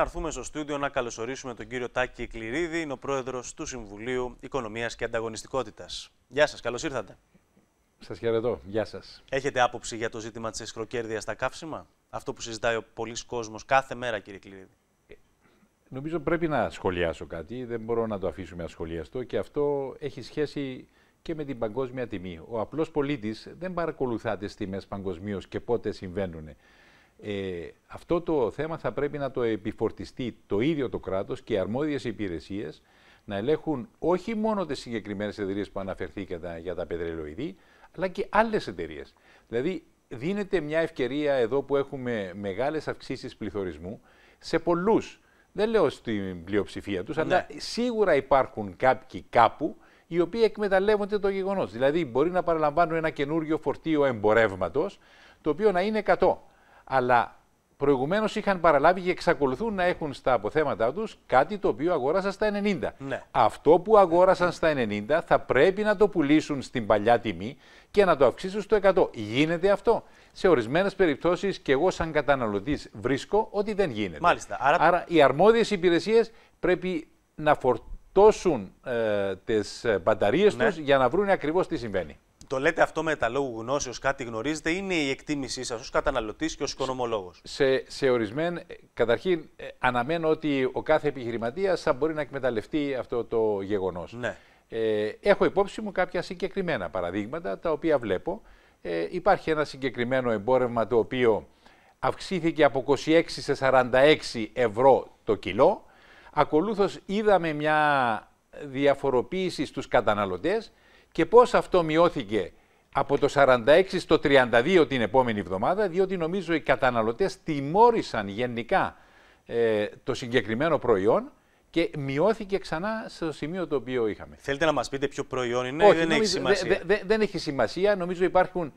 να έρθουμε στο στούντιο να καλωσορίσουμε τον κύριο Τάκη Κληρίδη, είναι ο πρόεδρος του Συμβουλίου Οικονομίας και Ανταγωνιστικότητας. Γεια σας, καλώς ήρθατε. Σας χαιρετώ. Γεια σας. Έχετε άποψη για το ζήτημα της εσκροκέρδεια στα καύσιμα, αυτό που συζητάει ο πολλή κόσμος κάθε μέρα, κύριε Κληρίδη. Ε, νομίζω πρέπει να σχολιάσω κάτι. Δεν μπορώ να το αφήσουμε ασχολιαστό και αυτό έχει σχέση και με την παγκόσμια τιμή. Ο απλός πολίτης δεν παρακολουθά τις τιμές παγκοσμίως και πότε συμβαίνουν. Ε, αυτό το θέμα θα πρέπει να το επιφορτιστεί το ίδιο το κράτος και οι αρμόδιες υπηρεσίες να ελέγχουν όχι μόνο τις συγκεκριμένες εταιρείες που αναφερθήκατε για τα πετρελοειδή, αλλά και άλλες εταιρείες. Δηλαδή δίνεται μια ευκαιρία εδώ που έχουμε μεγάλες αυξήσεις πληθωρισμού σε πολλούς. Δεν λέω στην πλειοψηφία τους, αλλά ναι. σίγουρα υπάρχουν κάποιοι κάπου οι οποίοι εκμεταλλεύονται το γεγονός. Δηλαδή μπορεί να παραλαμβάνουν ένα καινούριο φορτίο εμπορεύματος, το οποίο να είναι 100 αλλά προηγουμένως είχαν παραλάβει και εξακολουθούν να έχουν στα αποθέματα τους κάτι το οποίο αγόρασαν στα 90. Ναι. Αυτό που αγόρασαν στα 90 θα πρέπει να το πουλήσουν στην παλιά τιμή και να το αυξήσουν στο 100. Γίνεται αυτό. Σε ορισμένες περιπτώσεις και εγώ, σαν καταναλωτής, βρίσκω ότι δεν γίνεται. Μάλιστα. Άρα, οι αρμόδιες υπηρεσίες πρέπει να φορτώσουν ε, τις ε, μπαταρίες ναι. τους για να βρουν ακριβώς τι συμβαίνει. Το λέτε αυτό με τα λόγου γνώσεως, κάτι γνωρίζετε, είναι η εκτίμησή σας ως καταναλωτής και ως οικονομολόγος. Σε, σε ορισμέν, ε, καταρχήν ε, αναμένω ότι ο κάθε επιχειρηματίας θα μπορεί να εκμεταλλευτεί αυτό το γεγονός. Ναι. Ε, έχω υπόψη μου κάποια συγκεκριμένα παραδείγματα τα οποία βλέπω. Ε, υπάρχει ένα συγκεκριμένο εμπόρευμα το οποίο αυξήθηκε από 26 σε 46 ευρώ το κιλό. Ακολούθως είδαμε μια διαφοροποίηση στους καταναλωτές και πώς αυτό μειώθηκε από το 46% στο 32% την επόμενη εβδομάδα, διότι νομίζω οι καταναλωτές τιμώρησαν γενικά ε, το συγκεκριμένο προϊόν και μειώθηκε ξανά στο σημείο το οποίο είχαμε. Θέλετε να μας πείτε ποιο προϊόν είναι ή δεν έχει σημασία. δεν έχει σημασία. Νομίζω υπάρχουν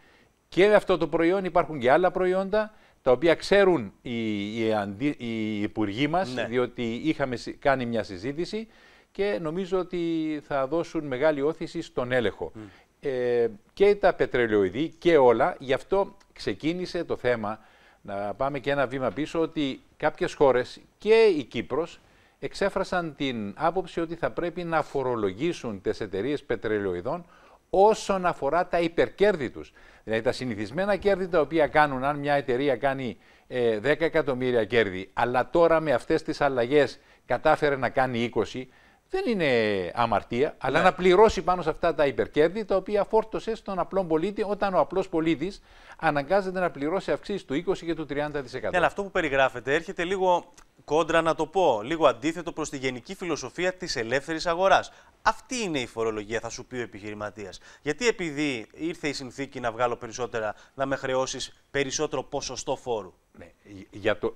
και αυτό το προϊόν, υπάρχουν και άλλα προϊόντα τα οποία ξέρουν οι, οι, οι υπουργοί μας, ναι. διότι είχαμε κάνει μια συζήτηση και νομίζω ότι θα δώσουν μεγάλη όθηση στον έλεγχο. Ε, και τα πετρελαιοειδή και όλα, γι' αυτό ξεκίνησε το θέμα, να πάμε και ένα βήμα πίσω, ότι κάποιες χώρες και η Κύπρος εξέφρασαν την άποψη ότι θα πρέπει να φορολογήσουν τις εταιρείες πετρελαιοειδών όσον αφορά τα υπερκέρδη τους. Δηλαδή τα συνηθισμένα κέρδη τα οποία κάνουν, αν μια εταιρεία κάνει 10 ε, εκατομμύρια κέρδη, αλλά τώρα με αυτές τις αλλαγές κατάφερε να κάνει 20, δεν είναι αμαρτία, αλλά ναι. να πληρώσει πάνω σε αυτά τα υπερκέρδη τα οποία φόρτωσε στον απλό πολίτη όταν ο απλός πολίτης αναγκάζεται να πληρώσει αυξήσεις του 20 και του 30%. Ναι, αλλά αυτό που περιγράφεται έρχεται λίγο κόντρα, να το πω, λίγο αντίθετο προς τη γενική φιλοσοφία της ελεύθερης αγοράς. Αυτή είναι η φορολογία, θα σου πει ο επιχειρηματίας. Γιατί επειδή ήρθε η συνθήκη να βγάλω περισσότερα, να με χρεώσεις περισσότερο ποσοστό φόρου. Ναι, για το,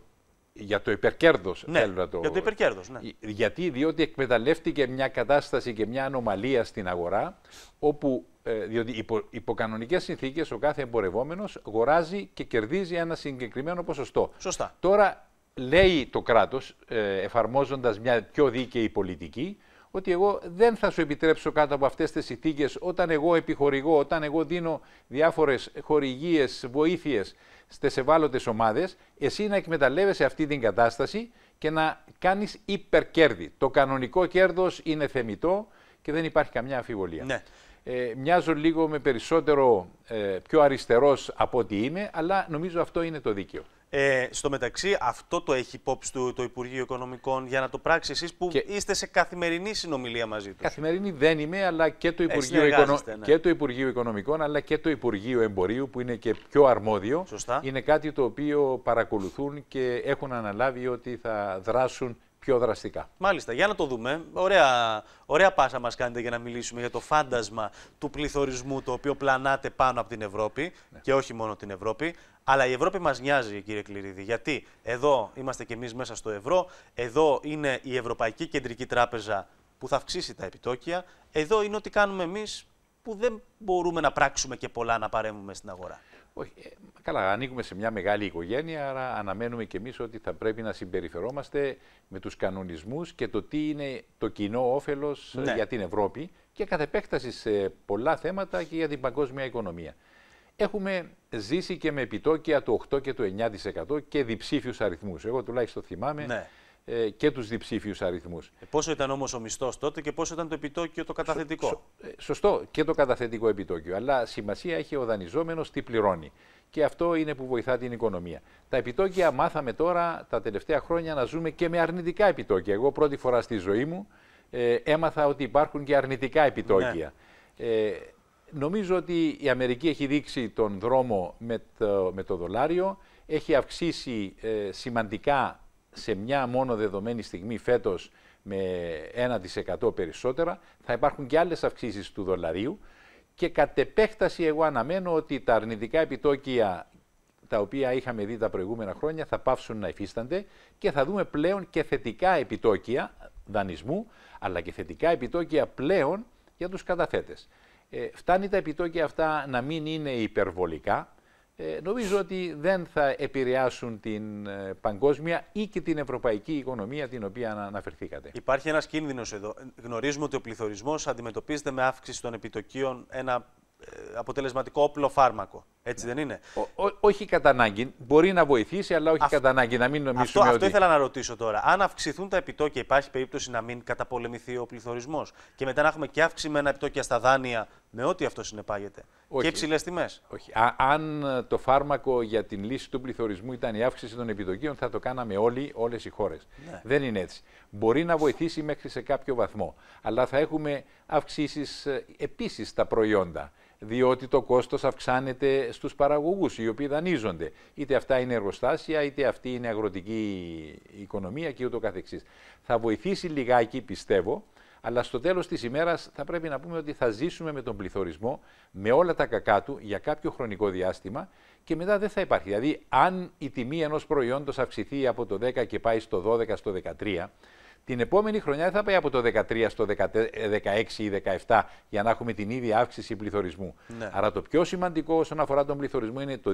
για το υπερκέρδος, ναι, θέλω να το Για το υπερκέρδος, ναι. Γιατί, διότι εκμεταλλεύτηκε μια κατάσταση και μια ανομαλία στην αγορά, όπου ε, διότι υπό, υπό συνθήκες ο κάθε εμπορευόμενος αγοράζει και κερδίζει ένα συγκεκριμένο ποσοστό. Σωστά. Τώρα λέει το κράτος, ε, εφαρμόζοντας μια πιο δίκαιη πολιτική, ότι εγώ δεν θα σου επιτρέψω κάτω από αυτές τις συνθήκες όταν εγώ επιχορηγώ, όταν εγώ δίνω διάφορες χορηγίες, βοήθειες στις ευάλωτες ομάδες, εσύ να εκμεταλλεύεσαι αυτή την κατάσταση και να κάνεις υπερκέρδη. Το κανονικό κέρδος είναι θεμητό και δεν υπάρχει καμιά αφιβολία. Ναι. Ε, μοιάζω λίγο με περισσότερο ε, πιο αριστερός από ό,τι είμαι, αλλά νομίζω αυτό είναι το δίκαιο. Ε, στο μεταξύ, αυτό το έχει υπόψη του το Υπουργείο Οικονομικών για να το πράξει εσείς που και... είστε σε καθημερινή συνομιλία μαζί τους. Καθημερινή δεν είμαι, αλλά και το, ε, Υπουργείο ναι. και το Υπουργείο Οικονομικών αλλά και το Υπουργείο Εμπορίου που είναι και πιο αρμόδιο. Σωστά. Είναι κάτι το οποίο παρακολουθούν και έχουν αναλάβει ότι θα δράσουν πιο δραστικά. Μάλιστα, για να το δούμε. Ωραία, ωραία πάσα μας κάνετε για να μιλήσουμε για το φάντασμα του πληθωρισμού το οποίο πλανάται πάνω από την Ευρώπη ναι. και όχι μόνο την Ευρώπη. Αλλά η Ευρώπη μας νοιάζει κύριε Κληρίδη, γιατί εδώ είμαστε κι εμείς μέσα στο ευρώ, εδώ είναι η Ευρωπαϊκή Κεντρική Τράπεζα που θα αυξήσει τα επιτόκια, εδώ είναι ότι κάνουμε εμείς που δεν μπορούμε να πράξουμε και πολλά να παρέμβουμε στην αγορά. Όχι, ε, καλά, ανήκουμε σε μια μεγάλη οικογένεια, άρα αναμένουμε και εμείς ότι θα πρέπει να συμπεριφερόμαστε με τους κανονισμούς και το τι είναι το κοινό όφελος ε, ναι. για την Ευρώπη και κατ' επέκταση σε πολλά θέματα και για την παγκόσμια οικονομία. Έχουμε ζήσει και με επιτόκια του 8 και του 9% και διψήφιους αριθμούς. Εγώ τουλάχιστον θυμάμαι ναι. Ε, και τους διψήφιους αριθμούς. Ε, πόσο ήταν όμως ο μισθός τότε και πόσο ήταν το επιτόκιο το καταθετικό. Ε, σωστό και το καταθετικό επιτόκιο, αλλά σημασία έχει ο δανειζόμενος τι πληρώνει. Και αυτό είναι που βοηθά την οικονομία. Τα επιτόκια μάθαμε τώρα τα τελευταία χρόνια να ζούμε και με αρνητικά επιτόκια. Εγώ πρώτη φορά στη ζωή μου ε, έμαθα ότι υπάρχουν και αρνητικά επιτόκια. Ναι. νομίζω ότι η Αμερική έχει δείξει τον δρόμο με το, με το δολάριο, έχει αυξήσει ε, σημαντικά σε μια μόνο δεδομένη στιγμή φέτος με 1% περισσότερα, θα υπάρχουν και άλλες αυξήσεις του δολαρίου και κατ' επέκταση εγώ αναμένω ότι τα αρνητικά επιτόκια τα οποία είχαμε δει τα προηγούμενα χρόνια θα πάυσουν να υφίστανται και θα δούμε πλέον και θετικά επιτόκια δανεισμού, αλλά και θετικά επιτόκια πλέον για τους καταθέτες. Ε, φτάνει τα επιτόκια αυτά να μην είναι υπερβολικά, ε, νομίζω ότι δεν θα επηρεάσουν την ε, παγκόσμια ή και την ευρωπαϊκή οικονομία την οποία αναφερθήκατε. Υπάρχει ένας κίνδυνος εδώ. Γνωρίζουμε ότι ο πληθωρισμός αντιμετωπίζεται με αύξηση των επιτοκίων ένα ε, αποτελεσματικό όπλο φάρμακο. Έτσι ναι. δεν είναι. όχι κατά ανάγκη. Μπορεί να βοηθήσει, αλλά όχι Αυτ... κατά ανάγκη. Να μην νομίζουμε αυτό, Αυτό ήθελα να ρωτήσω τώρα. Αν αυξηθούν τα επιτόκια, υπάρχει περίπτωση να μην καταπολεμηθεί ο πληθωρισμός και μετά να έχουμε και αύξημένα επιτόκια στα δάνεια με ό,τι αυτό συνεπάγεται. Όχι. Και υψηλές τιμές. Όχι. αν το φάρμακο για την λύση του πληθωρισμού ήταν η αύξηση των επιδοκίων, θα το κάναμε όλοι, όλες οι χώρες. Ναι. Δεν είναι έτσι. Μπορεί να βοηθήσει μέχρι σε κάποιο βαθμό. Αλλά θα έχουμε αυξήσεις ε, επίσης στα προϊόντα. Διότι το κόστος αυξάνεται στους παραγωγούς οι οποίοι δανείζονται. Είτε αυτά είναι εργοστάσια, είτε αυτή είναι αγροτική οικονομία και ούτω Θα βοηθήσει λιγάκι, πιστεύω, αλλά στο τέλος της ημέρας θα πρέπει να πούμε ότι θα ζήσουμε με τον πληθωρισμό, με όλα τα κακά του για κάποιο χρονικό διάστημα και μετά δεν θα υπάρχει. Δηλαδή, αν η τιμή ενός προϊόντος αυξηθεί από το 10 και πάει στο 12, στο 13, την επόμενη χρονιά δεν θα πάει από το 13 στο 16 ε, ή 17 για να έχουμε την ίδια αύξηση πληθωρισμού. Ναι. Άρα το πιο σημαντικό όσον αφορά τον πληθωρισμό είναι το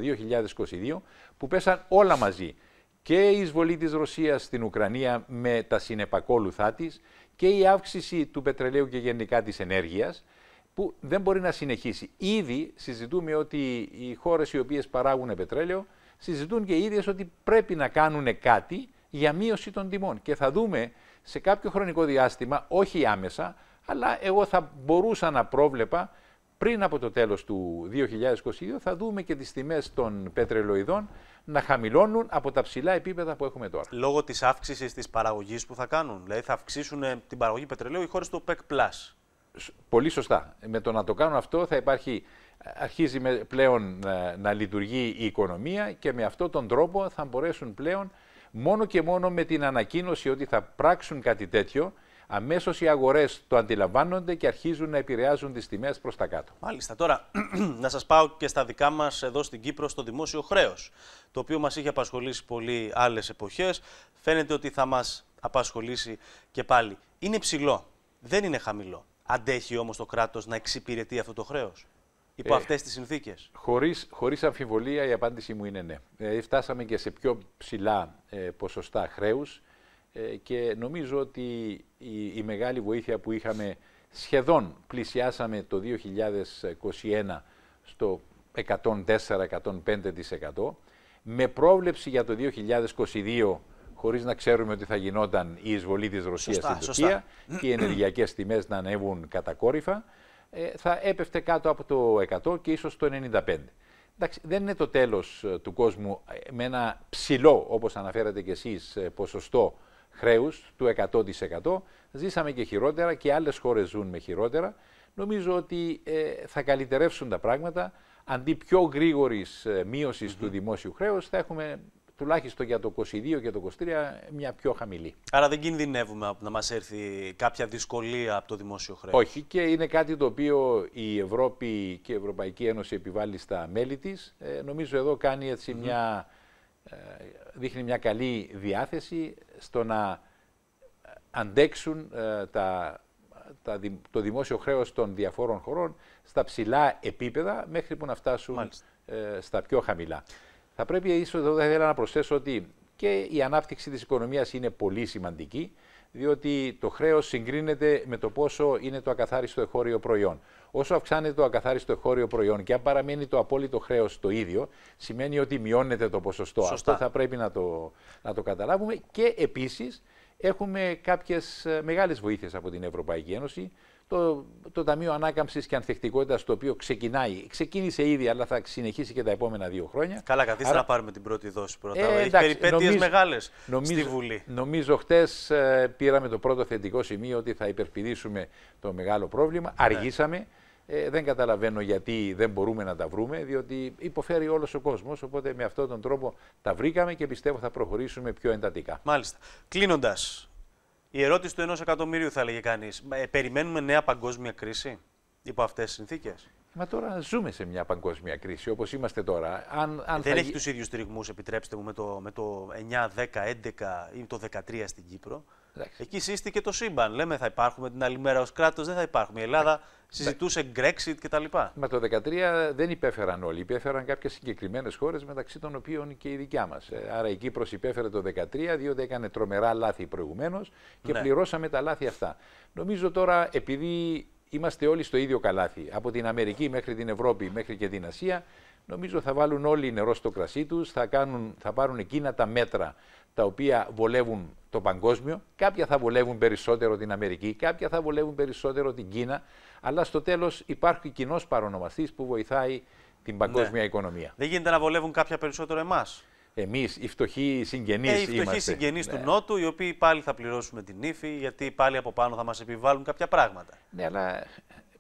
2022 που πέσαν όλα μαζί και η εισβολή της Ρωσίας στην Ουκρανία με τα συνεπακόλουθά της και η αύξηση του πετρελαίου και γενικά της ενέργειας που δεν μπορεί να συνεχίσει. Ήδη συζητούμε ότι οι χώρες οι οποίες παράγουν πετρέλαιο συζητούν και οι ίδιες ότι πρέπει να κάνουν κάτι για μείωση των τιμών. Και θα δούμε σε κάποιο χρονικό διάστημα, όχι άμεσα, αλλά εγώ θα μπορούσα να πρόβλεπα πριν από το τέλος του 2022, θα δούμε και τις τιμές των πετρελοειδών να χαμηλώνουν από τα ψηλά επίπεδα που έχουμε τώρα. Λόγω της αύξησης της παραγωγής που θα κάνουν, δηλαδή θα αυξήσουν ε, την παραγωγή πετρελαίου οι χώρες του OPEC. Πολύ σωστά. Με το να το κάνουν αυτό θα υπάρχει, αρχίζει πλέον να, ε, να λειτουργεί η οικονομία και με αυτόν τον τρόπο θα μπορέσουν πλέον μόνο και μόνο με την ανακοίνωση ότι θα πράξουν κάτι τέτοιο αμέσως οι αγορές το αντιλαμβάνονται και αρχίζουν να επηρεάζουν τις τιμές προς τα κάτω. Μάλιστα. Τώρα, να σας πάω και στα δικά μας εδώ στην Κύπρο, στο δημόσιο χρέος, το οποίο μας είχε απασχολήσει πολύ άλλες εποχές. Φαίνεται ότι θα μας απασχολήσει και πάλι. Είναι ψηλό. Δεν είναι χαμηλό. Αντέχει όμως το κράτος να εξυπηρετεί αυτό το χρέος. Υπό ε, αυτές τις συνθήκες. Χωρίς χωρίς αμφιβολία η απάντησή μου είναι ναι. Ε, φτάσαμε και σε πιο ψηλά ε, ποσοστά χρέους ε, και νομίζω ότι η, η μεγάλη βοήθεια που είχαμε σχεδόν πλησιάσαμε το 2021 στο 104-105% με πρόβλεψη για το 2022 χωρίς να ξέρουμε ότι θα γινόταν η εισβολή της Ρωσίας στην Τουρκία και οι ενεργειακές τιμές να ανέβουν κατακόρυφα, ε, θα έπεφτε κάτω από το 100 και ίσως το 95. Εντάξει, δεν είναι το τέλος ε, του κόσμου ε, με ένα ψηλό, όπως αναφέρατε κι εσείς, ποσοστό χρέους του 100%. Ζήσαμε και χειρότερα και άλλες χώρες ζουν με χειρότερα. Νομίζω ότι ε, θα καλυτερεύσουν τα πράγματα. Αντί πιο γρήγορης ε, μείωσης του δημόσιου χρέους, θα έχουμε τουλάχιστον για το 22 και το 23 μια πιο χαμηλή. Άρα δεν κινδυνεύουμε να μας έρθει κάποια δυσκολία από το δημόσιο χρέος. Όχι και είναι κάτι το οποίο η Ευρώπη και η Ευρωπαϊκή Ένωση επιβάλλει στα μέλη της. Ε, νομίζω εδώ κάνει έτσι μια ε, δείχνει μια καλή διάθεση στο να ε, αντέξουν ε, τα, το δημόσιο χρέος των διαφόρων χωρών στα ψηλά επίπεδα μέχρι που να φτάσουν στα πιο χαμηλά. Θα πρέπει ίσως εδώ να προσθέσω ότι και η ανάπτυξη της οικονομίας είναι πολύ σημαντική διότι το χρέος συγκρίνεται με το πόσο είναι το ακαθάριστο εχώριο προϊόν. Όσο αυξάνεται το ακαθάριστο εχώριο προϊόν και αν παραμένει το απόλυτο χρέος το ίδιο, σημαίνει ότι μειώνεται το ποσοστό. Αυτό θα πρέπει να το, να το καταλάβουμε. Και επίσης έχουμε κάποιες μεγάλες βοήθειες από την Ευρωπαϊκή Ένωση το, το Ταμείο Ανάκαμψης και Ανθεκτικότητας, το οποίο ξεκινάει, ξεκίνησε ήδη, αλλά θα συνεχίσει και τα επόμενα δύο χρόνια. Καλά, καθίστε να πάρουμε την πρώτη δόση πρώτα. Ε, Έχει περιπέτειε μεγάλες στη Βουλή. Νομίζω χτες ε, πήραμε το πρώτο θετικό σημείο ότι θα υπερπηδήσουμε το μεγάλο πρόβλημα. Ναι. Αργήσαμε. Ε, δεν καταλαβαίνω γιατί δεν μπορούμε να τα βρούμε, διότι υποφέρει όλος ο κόσμος. Οπότε με αυτόν τον τρόπο τα βρήκαμε και πιστεύω θα προχωρήσουμε πιο εντατικά. Μάλιστα. Κλείνοντας, η ερώτηση του ενός εκατομμυρίου θα έλεγε κανείς. Ε, περιμένουμε νέα παγκόσμια κρίση υπό αυτές τις συνθήκες. Μα τώρα ζούμε σε μια παγκόσμια κρίση όπως είμαστε τώρα. Αν, αν Δεν θα... έχει τους ίδιους τριγμούς, επιτρέψτε μου, με το, με το 9, 10, 11 ή το 13 στην Κύπρο. Εκεί σύστηκε το σύμπαν. Λέμε θα υπάρχουμε την άλλη μέρα ως κράτος, δεν θα υπάρχουμε. Η Ελλάδα συζητούσε Brexit κτλ. Μα το 2013 δεν υπέφεραν όλοι. Υπέφεραν κάποιες συγκεκριμένες χώρες, μεταξύ των οποίων και η δικιά μας. Ε, άρα η Κύπρος υπέφερε το 2013, διότι έκανε τρομερά λάθη προηγουμένως και ναι. πληρώσαμε τα λάθη αυτά. Νομίζω τώρα, επειδή είμαστε όλοι στο ίδιο καλάθι, από την Αμερική μέχρι την Ευρώπη μέχρι και την Ασία, Νομίζω θα βάλουν όλοι νερό στο κρασί τους, θα, θα πάρουν εκείνα τα μέτρα τα οποία βολεύουν το παγκόσμιο. Κάποια θα βολεύουν περισσότερο την Αμερική, κάποια θα βολεύουν περισσότερο την Κίνα. Αλλά στο τέλος υπάρχει κοινός παρονομαστής που βοηθάει την ναι. παγκόσμια οικονομία. Δεν γίνεται να βολεύουν κάποια περισσότερο εμάς. Εμείς, οι φτωχοί συγγενείς. Ε, οι φτωχοί συγγενείς του ναι. Νότου, οι οποίοι πάλι θα πληρώσουμε την ύφη, γιατί πάλι από πάνω θα μας επιβάλλουν κάποια πράγματα. Ναι, αλλά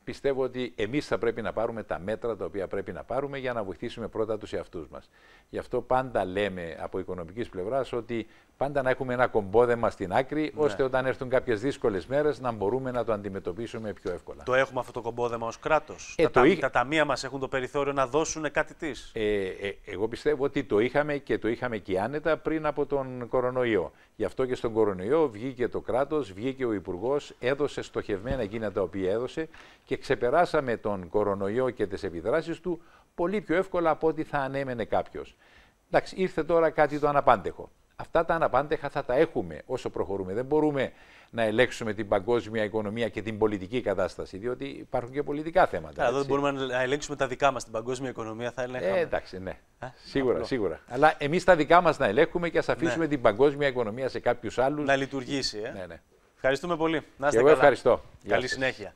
πιστεύω ότι εμείς θα πρέπει να πάρουμε τα μέτρα τα οποία πρέπει να πάρουμε για να βοηθήσουμε πρώτα τους εαυτούς μας. Γι' αυτό πάντα λέμε από οικονομικής πλευράς ότι πάντα να έχουμε ένα κομπόδεμα στην άκρη, ναι. ώστε όταν έρθουν κάποιες δύσκολες μέρες να μπορούμε να το αντιμετωπίσουμε πιο εύκολα. Το έχουμε αυτό το κομπόδεμα ως κράτος. Ε, τα, ταμεία μας έχουν το περιθώριο να δώσουν κάτι της. Ε, ε, εγώ πιστεύω ότι το είχαμε και το είχαμε και άνετα πριν από τον κορονοϊό. Γι' αυτό και στον κορονοϊό βγήκε το κράτος, βγήκε ο Υπουργός, έδωσε στοχευμένα εκείνα τα οποία έδωσε και ξεπεράσαμε τον κορονοϊό και τις επιδράσεις του πολύ πιο εύκολα από ό,τι θα ανέμενε κάποιος. Εντάξει, ήρθε τώρα κάτι το αναπάντεχο. Αυτά τα αναπάντεχα θα τα έχουμε όσο προχωρούμε. Δεν μπορούμε να ελέγξουμε την παγκόσμια οικονομία και την πολιτική κατάσταση, διότι υπάρχουν και πολιτικά θέματα. δεν μπορούμε να ελέγξουμε τα δικά μας την παγκόσμια οικονομία, θα έλεγα. Ε, εντάξει, ναι. Ε, σίγουρα, σίγουρα. Αλλά εμείς τα δικά μας να ελέγχουμε και ας ναι. αφήσουμε την παγκόσμια οικονομία σε κάποιους άλλους. Να λειτουργήσει. Ε. Ναι, ναι. Ευχαριστούμε πολύ. Να είστε και εγώ καλά. ευχαριστώ. Καλή συνέχεια.